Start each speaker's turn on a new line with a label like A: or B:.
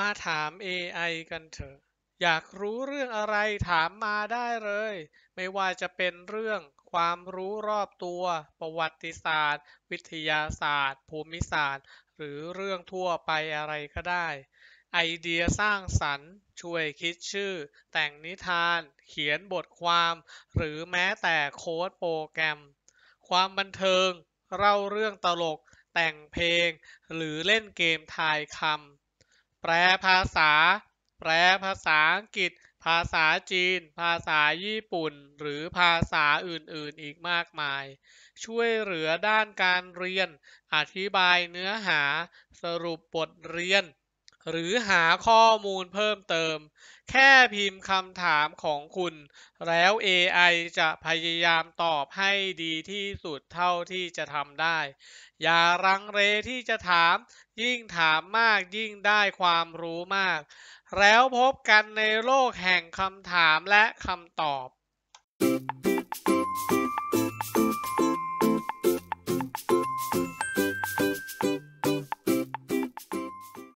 A: มาถาม AI กันเถอะ อยากรู้เรื่องอะไรถามมาได้เลย ไม่ว่าจะเป็นเรื่องความรู้รอบตัว ประวัติศาสตร์ วิทยาศาสตร์ ภูมิศาสตร์ หรือเรื่องทั่วไปอะไรก็ได้ ไอเดียสร้างสรรค์ ช่วยคิดชื่อ แต่งนิทาน เขียนบทความ หรือแม้แต่โค้ดโปรแกรม ความบันเทิง เล่าเรื่องตลก แต่งเพลง หรือเล่นเกมทายคำแปลภาษา แปลภาษาอังกฤษ ภาษาจีน ภาษาญี่ปุ่น หรือภาษาอื่น ๆ อีกมากมาย ช่วยเหลือด้านการเรียน อธิบายเนื้อหา สรุปบทเรียนหรือหาข้อมูลเพิ่มเติม แค่พิมพ์คำถามของคุณ แล้ว AI จะพยายามตอบให้ดีที่สุดเท่าที่จะทำได้ อย่ารังเลที่จะถาม ยิ่งถามมากยิ่งได้ความรู้มาก แล้วพบกันในโลกแห่งคำถามและคำตอบ